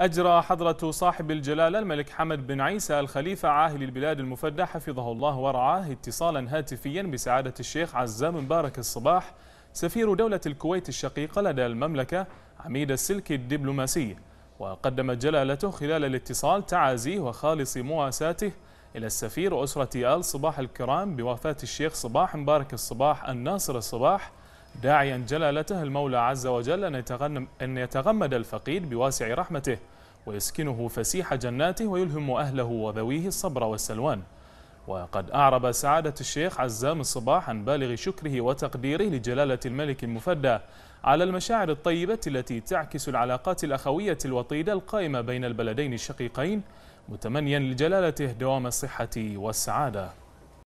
أجرى حضرة صاحب الجلالة الملك حمد بن عيسى الخليفة عاهل البلاد المفدى حفظه الله ورعاه اتصالا هاتفيا بسعادة الشيخ عزام مبارك الصباح سفير دولة الكويت الشقيقة لدى المملكة عميد السلك الدبلوماسي وقدمت جلالته خلال الاتصال تعازيه وخالص مواساته إلى السفير وأسرة آل صباح الكرام بوفاة الشيخ صباح مبارك الصباح الناصر الصباح داعيا جلالته المولى عز وجل أن, يتغنم أن يتغمد الفقيد بواسع رحمته ويسكنه فسيح جناته ويلهم أهله وذويه الصبر والسلوان وقد أعرب سعادة الشيخ عزام الصباح عن بالغ شكره وتقديره لجلالة الملك المفدى على المشاعر الطيبة التي تعكس العلاقات الأخوية الوطيدة القائمة بين البلدين الشقيقين متمنيا لجلالته دوام الصحة والسعادة